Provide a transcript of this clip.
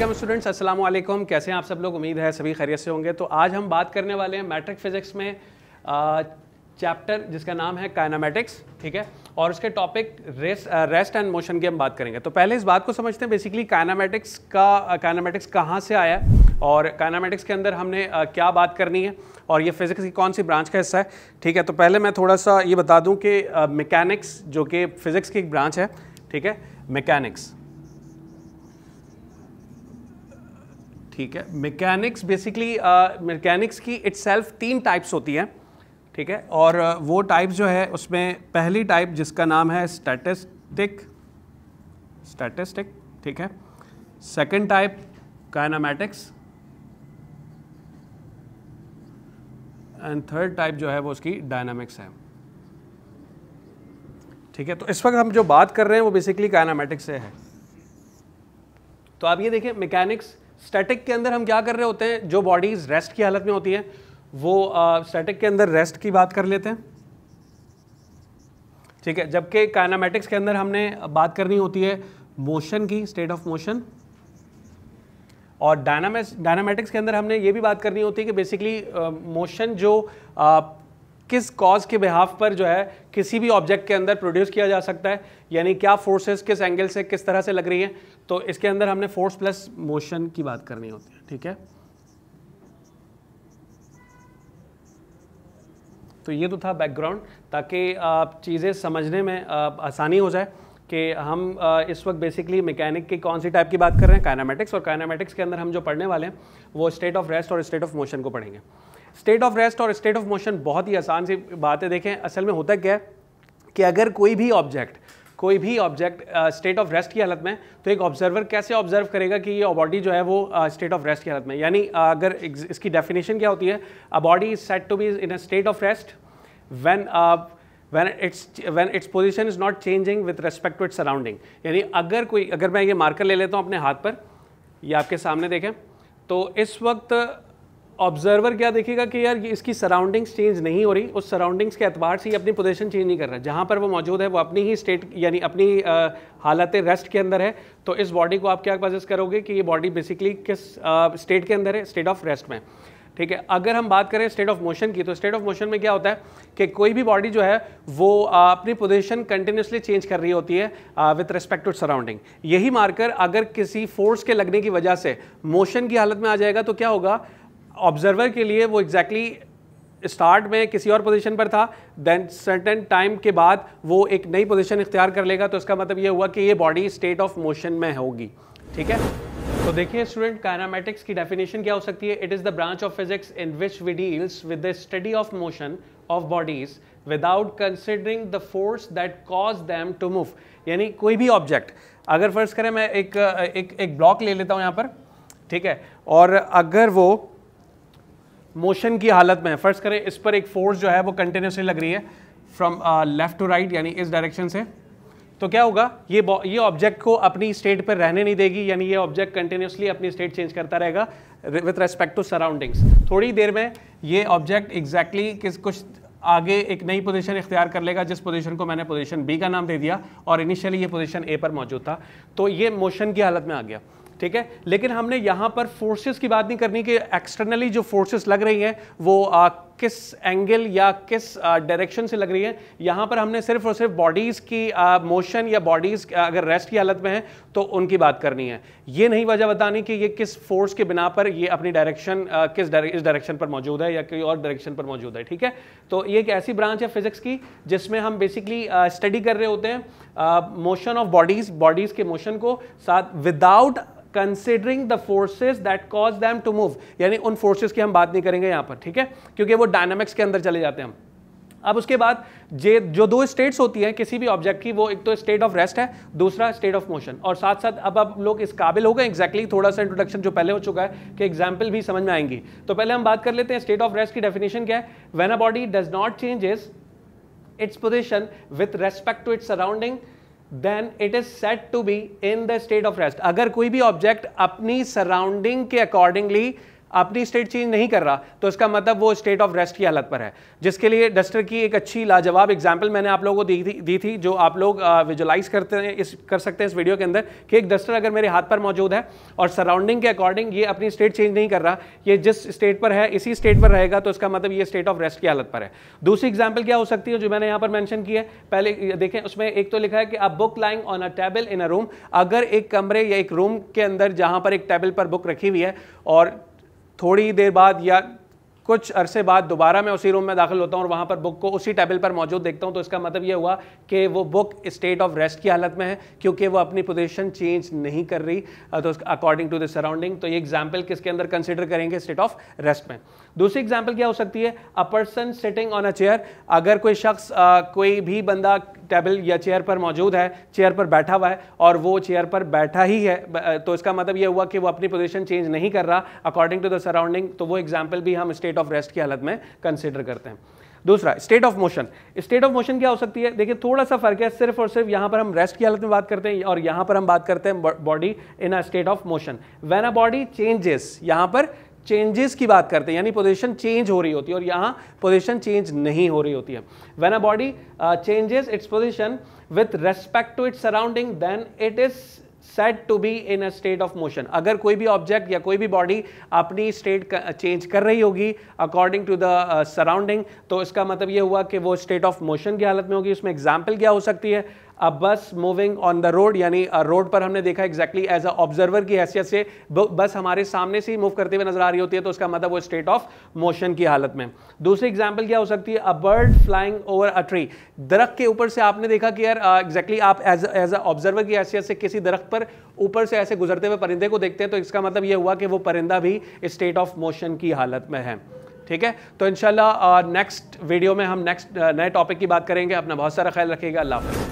welcome students अस्सलाम वालेकुम कैसे हैं आप सब लोग उम्मीद है सभी खैरियत से होंगे तो आज हम बात करने वाले हैं मैट्रिक फिज़िक्स में चैप्टर जिसका नाम है काइनामेटिक्स ठीक है और उसके टॉपिक रेस रेस्ट एंड मोशन की हम बात करेंगे तो पहले इस बात को समझते हैं बेसिकली काइनामेटिक्स का काइनामेटिक्स कहाँ से आया और काइनामेटिक्स के अंदर हमने आ, क्या बात करनी है और ये फिज़िक्स की कौन सी ब्रांच का हिस्सा है ठीक है तो पहले मैं थोड़ा सा ये बता दूँ कि मैकेनिक्स जो कि फ़िज़िक्स की एक ब्रांच है ठीक है मैकेनिक्स ठीक है मैकेनिक्स बेसिकली मैकेनिक्स की इट्सल्फ तीन टाइप्स होती हैं ठीक है और uh, वो टाइप जो है उसमें पहली टाइप जिसका नाम है स्टैटिस्टिक स्टैटिस्टिक ठीक है second type kinematics and third type जो है वो उसकी डायनामिक्स है ठीक है तो इस वक्त हम जो बात कर रहे हैं वो बेसिकली काइनामेटिक्स से है तो आप ये देखिए मैकेनिक्स स्टैटिक के अंदर हम क्या कर रहे होते हैं जो बॉडीज रेस्ट की हालत में होती है वो स्टैटिक uh, के अंदर रेस्ट की बात कर लेते हैं ठीक है जबकि काइनामेटिक्स के अंदर हमने बात करनी होती है मोशन की स्टेट ऑफ मोशन और डायनामिक्स डायनामेटिक्स के अंदर हमने ये भी बात करनी होती है कि बेसिकली मोशन uh, जो किस कॉज के बिहाफ पर जो है किसी भी ऑब्जेक्ट के अंदर प्रोड्यूस किया जा सकता है यानी क्या फोर्सेस किस एंगल से किस तरह से लग रही हैं तो इसके अंदर हमने फोर्स प्लस मोशन की बात करनी होती है ठीक है तो ये तो था बैकग्राउंड ताकि आप चीज़ें समझने में आसानी हो जाए कि हम इस वक्त बेसिकली मैकेनिक की कौन सी टाइप की बात कर रहे हैं काइनामेटिक्स और काइनामेटिक्स के अंदर हम जो पढ़ने वाले हैं वो स्टेट ऑफ रेस्ट और स्टेट ऑफ मोशन को पढ़ेंगे स्टेट ऑफ रेस्ट और स्टेट ऑफ मोशन बहुत ही आसान सी बात है देखें असल में होता क्या है कि अगर कोई भी ऑब्जेक्ट कोई भी ऑब्जेक्ट स्टेट ऑफ रेस्ट की हालत में तो एक ऑब्जर्वर कैसे ऑब्जर्व करेगा कि ये बॉडी जो है वो स्टेट ऑफ रेस्ट की हालत में यानी uh, अगर इसकी डेफिनेशन क्या होती है a body is set to be in a state of rest when when its when its position is not changing with respect to its surrounding यानी अगर कोई अगर मैं ये मार्कर ले लेता हूँ अपने हाथ पर या आपके सामने देखें तो इस वक्त ऑब्जर्वर क्या देखेगा कि यार इसकी सराउंडिंग्स चेंज नहीं हो रही उस सराउंडिंग्स के एतबार से ही अपनी पोजीशन चेंज नहीं कर रहा जहाँ पर वो मौजूद है वो अपनी ही स्टेट यानी अपनी हालत रेस्ट तो के अंदर है तो इस बॉडी को आप क्या पजेस करोगे कि ये बॉडी बेसिकली किस स्टेट के अंदर है स्टेट ऑफ रेस्ट में ठीक है अगर हम बात करें स्टेट ऑफ मोशन की तो स्टेट ऑफ मोशन में क्या होता है कि कोई भी बॉडी जो है वो अपनी पोजीशन कंटिन्यूसली चेंज कर रही होती है विथ रिस्पेक्ट टू सराउंडिंग यही मारकर अगर किसी फोर्स के लगने की वजह से मोशन की हालत में आ जाएगा तो क्या होगा ऑब्जर्वर के लिए वो एग्जैक्टली exactly स्टार्ट में किसी और पोजीशन पर था देन सर्टेन टाइम के बाद वो एक नई पोजीशन इख्तियार कर लेगा तो इसका मतलब ये हुआ कि ये बॉडी स्टेट ऑफ मोशन में होगी ठीक है तो देखिए स्टूडेंट काइनामेटिक्स की डेफिनेशन क्या हो सकती है it is the branch of physics in which we deals with the study of motion of bodies without considering the force that cause them to move यानी कोई भी ऑब्जेक्ट अगर फर्ज करें मैं एक एक एक ब्लॉक ले लेता हूँ यहाँ पर ठीक है और अगर वो मोशन की हालत में फर्स्ट करें इस पर एक फोर्स जो है वो कंटिन्यूसली लग रही है फ्रॉम लेफ़्ट टू राइट यानी इस डायरेक्शन से तो क्या होगा ये ये ऑब्जेक्ट को अपनी स्टेट पर रहने नहीं देगी यानी ये ऑब्जेक्ट कंटिन्यूसली अपनी स्टेट चेंज करता रहेगा विथ रेस्पेक्ट टू सराउंडिंग्स थोड़ी देर में ये ऑब्जेक्ट एग्जैक्टली किस कुछ आगे एक नई पोजीशन इख्तियार कर लेगा जिस पोजीशन को मैंने पोजीशन बी का नाम दे दिया और इनिशियली ये पोजीशन ए पर मौजूद था तो ये मोशन की हालत में आ गया ठीक है लेकिन हमने यहाँ पर फोर्सेस की बात नहीं करनी कि एक्सटर्नली जो फोर्सेस लग रही हैं वो किस एंगल या किस डायरेक्शन uh, से लग रही है यहाँ पर हमने सिर्फ और सिर्फ बॉडीज़ की मोशन uh, या बॉडीज़ uh, अगर रेस्ट की हालत में है तो उनकी बात करनी है ये नहीं वजह बतानी कि ये किस फोर्स के बिना पर ये अपनी डायरेक्शन किस इस डायरेक्शन पर मौजूद है या कोई और डायरेक्शन पर मौजूद है ठीक है तो ये एक ऐसी ब्रांच है फिजिक्स की जिसमें हम बेसिकली स्टडी कर रहे होते हैं मोशन ऑफ बॉडीज़ बॉडीज़ के मोशन को साथ without considering the forces that cause them to move यानी उन फोर्सेज की हम बात नहीं करेंगे यहाँ पर ठीक है क्योंकि वो डायनामिक्स के अंदर चले जाते हैं हम अब उसके बाद जे जो दो स्टेट्स होती हैं किसी भी ऑब्जेक्ट की वो एक तो स्टेट ऑफ रेस्ट है दूसरा स्टेट ऑफ मोशन और साथ साथ अब अब लोग इस काबिल हो गए एग्जैक्टली exactly थोड़ा सा इंट्रोडक्शन जो पहले हो चुका है कि एग्जाम्पल भी समझ में आएंगी तो पहले हम बात कर लेते हैं स्टेट ऑफ रेस्ट की डेफिनेशन क्या है when a body does not changes its position with respect to its surrounding then it is set to be in the state of rest अगर कोई भी ऑब्जेक्ट अपनी सराउंडिंग के अकॉर्डिंगली अपनी state change नहीं कर रहा तो इसका मतलब वो स्टेट ऑफ रेस्ट की हालत पर है जिसके लिए डस्टर की एक अच्छी लाजवाब एग्जाम्पल मैंने आप लोगों को दी थी दी थी जो आप लोग विजुलाइज करते हैं इस कर सकते हैं इस वीडियो के अंदर कि एक डस्टर अगर मेरे हाथ पर मौजूद है और सराउंडिंग के अकॉर्डिंग ये अपनी स्टेट चेंज नहीं कर रहा ये जिस स्टेट पर है इसी स्टेट पर रहेगा तो इसका मतलब ये स्टेट ऑफ रेस्ट की हालत पर है दूसरी एग्जाम्पल क्या हो सकती है जो मैंने यहाँ पर मैंशन की है पहले देखें उसमें एक तो लिखा है कि आप book lying on a table in a room अगर एक कमरे या एक रूम के अंदर जहाँ पर एक टेबल पर बुक रखी हुई है और थोड़ी देर बाद या कुछ अरसे बाद दोबारा मैं उसी रूम में दाखिल होता हूँ और वहाँ पर बुक को उसी टेबल पर मौजूद देखता हूँ तो इसका मतलब ये हुआ कि वो बुक स्टेट ऑफ रेस्ट की हालत में है क्योंकि वो अपनी पोजिशन चेंज नहीं कर रही तो अकॉर्डिंग टू द सराउंडिंग तो ये एग्जाम्पल किसके अंदर कंसिडर करेंगे स्टेट ऑफ रेस्ट में दूसरी एग्जाम्पल क्या हो सकती है a person sitting on a chair अगर कोई शख्स कोई भी बंदा टेबल या चेयर पर मौजूद है चेयर पर बैठा हुआ है और वो चेयर पर बैठा ही है तो इसका मतलब ये हुआ कि वो अपनी पोजिशन चेंज नहीं कर रहा अकॉर्डिंग टू द सराउंडिंग तो वो एग्जाम्पल भी हम स्टेट ऑफ रेस्ट की हालत में कंसिडर करते हैं दूसरा state of motion state of motion क्या हो सकती है देखिए थोड़ा सा फर्क है सिर्फ और सिर्फ यहां पर हम रेस्ट की हालत में बात करते हैं और यहां पर हम बात करते हैं body in a state of motion when a body changes यहां पर चेंजेस की बात करते हैं यानी पोजीशन चेंज हो रही होती है और यहां पोजीशन चेंज नहीं हो रही होती है when a body changes its position with respect to its surrounding then it is set to be in a state of motion अगर कोई भी ऑब्जेक्ट या कोई भी बॉडी अपनी स्टेट चेंज कर रही होगी अकॉर्डिंग टू द सराउंडिंग तो इसका मतलब ये हुआ कि वो स्टेट ऑफ मोशन की हालत में होगी उसमें एग्जाम्पल क्या हो सकती है a bus moving on the road यानी रोड uh, पर हमने देखा एग्जैक्टली एज अ ऑब्जर्वर की हैसियत से बस हमारे सामने से ही मूव करते हुए नजर आ रही होती है तो उसका मतलब वो स्टेट ऑफ मोशन की हालत में दूसरी एग्जाम्पल क्या हो सकती है a bird flying over a tree दरख्त के ऊपर से आपने देखा कि यार एग्जैक्टली uh, आप एज एज अ ऑब्जर्वर की हैसियत से किसी दरख्त पर ऊपर से ऐसे गुजरते हुए परिंदे को देखते हैं तो इसका मतलब ये हुआ कि वो परिंदा भी स्टेट ऑफ मोशन की हालत में है ठीक है तो इनशाला नेक्स्ट वीडियो में हम नेक्स्ट uh, नए टॉपिक की बात करेंगे अपना बहुत सारा ख्याल रखिएगा अल्लाह हाफ़